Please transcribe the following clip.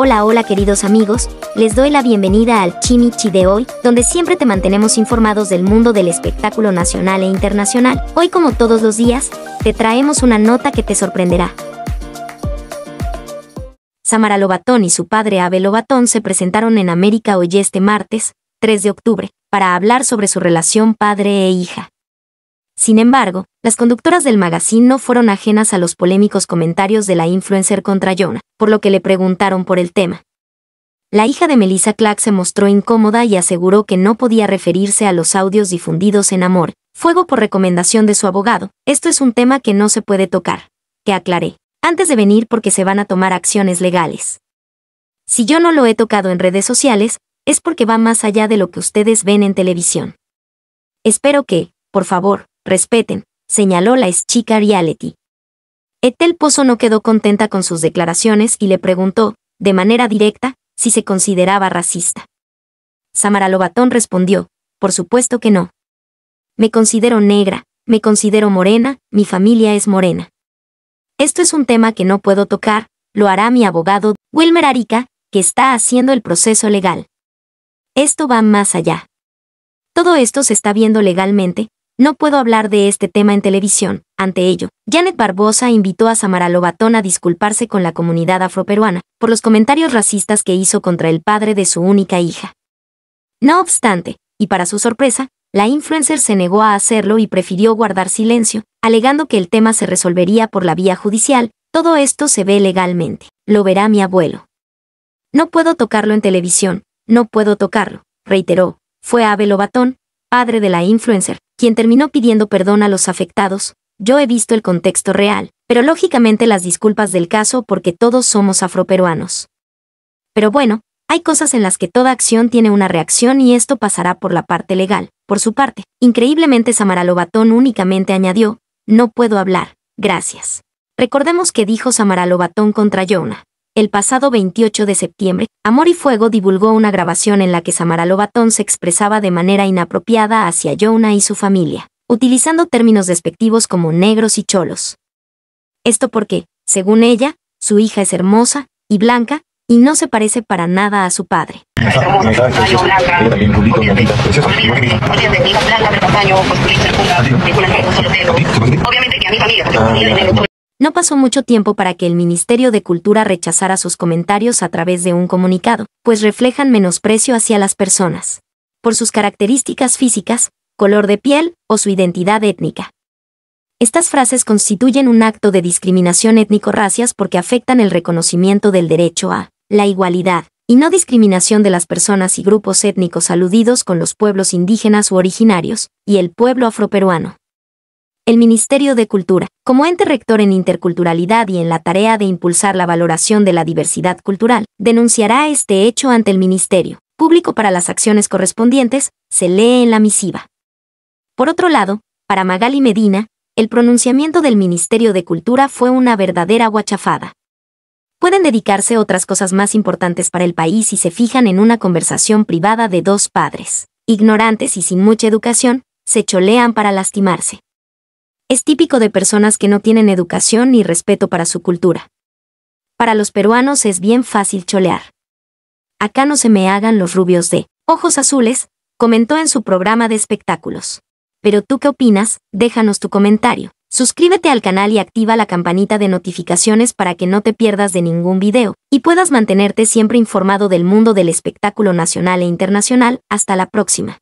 Hola, hola queridos amigos, les doy la bienvenida al Chimichi de hoy, donde siempre te mantenemos informados del mundo del espectáculo nacional e internacional. Hoy como todos los días, te traemos una nota que te sorprenderá. Samara Lobatón y su padre Abel Lobatón se presentaron en América hoy este martes, 3 de octubre, para hablar sobre su relación padre e hija. Sin embargo, las conductoras del magazine no fueron ajenas a los polémicos comentarios de la influencer contra Jonah, por lo que le preguntaron por el tema. La hija de Melissa Clark se mostró incómoda y aseguró que no podía referirse a los audios difundidos en Amor, Fuego por recomendación de su abogado. Esto es un tema que no se puede tocar, que aclaré, antes de venir porque se van a tomar acciones legales. Si yo no lo he tocado en redes sociales, es porque va más allá de lo que ustedes ven en televisión. Espero que, por favor, respeten, señaló la ex chica reality. Etel Pozo no quedó contenta con sus declaraciones y le preguntó, de manera directa, si se consideraba racista. Samara Lobatón respondió, por supuesto que no. Me considero negra, me considero morena, mi familia es morena. Esto es un tema que no puedo tocar, lo hará mi abogado, Wilmer Arica, que está haciendo el proceso legal. Esto va más allá. Todo esto se está viendo legalmente, no puedo hablar de este tema en televisión. Ante ello, Janet Barbosa invitó a Samara Lobatón a disculparse con la comunidad afroperuana por los comentarios racistas que hizo contra el padre de su única hija. No obstante, y para su sorpresa, la influencer se negó a hacerlo y prefirió guardar silencio, alegando que el tema se resolvería por la vía judicial, todo esto se ve legalmente, lo verá mi abuelo. No puedo tocarlo en televisión, no puedo tocarlo, reiteró, fue Abel Lobatón, padre de la influencer, quien terminó pidiendo perdón a los afectados, yo he visto el contexto real, pero lógicamente las disculpas del caso porque todos somos afroperuanos. Pero bueno, hay cosas en las que toda acción tiene una reacción y esto pasará por la parte legal. Por su parte, increíblemente Samara Lobatón únicamente añadió, no puedo hablar, gracias. Recordemos que dijo Samara Lobatón contra Jonah. El pasado 28 de septiembre, Amor y Fuego divulgó una grabación en la que Samara Lobatón se expresaba de manera inapropiada hacia Jonah y su familia, utilizando términos despectivos como negros y cholos. Esto porque, según ella, su hija es hermosa y blanca, y no se parece para nada a su padre. No pasó mucho tiempo para que el Ministerio de Cultura rechazara sus comentarios a través de un comunicado, pues reflejan menosprecio hacia las personas. Por sus características físicas, color de piel o su identidad étnica. Estas frases constituyen un acto de discriminación étnico-racias porque afectan el reconocimiento del derecho a la igualdad y no discriminación de las personas y grupos étnicos aludidos con los pueblos indígenas u originarios y el pueblo afroperuano el Ministerio de Cultura, como ente rector en interculturalidad y en la tarea de impulsar la valoración de la diversidad cultural, denunciará este hecho ante el Ministerio Público para las acciones correspondientes, se lee en la misiva. Por otro lado, para Magali Medina, el pronunciamiento del Ministerio de Cultura fue una verdadera guachafada. Pueden dedicarse otras cosas más importantes para el país si se fijan en una conversación privada de dos padres, ignorantes y sin mucha educación, se cholean para lastimarse es típico de personas que no tienen educación ni respeto para su cultura. Para los peruanos es bien fácil cholear. Acá no se me hagan los rubios de ojos azules, comentó en su programa de espectáculos. Pero tú qué opinas, déjanos tu comentario. Suscríbete al canal y activa la campanita de notificaciones para que no te pierdas de ningún video y puedas mantenerte siempre informado del mundo del espectáculo nacional e internacional. Hasta la próxima.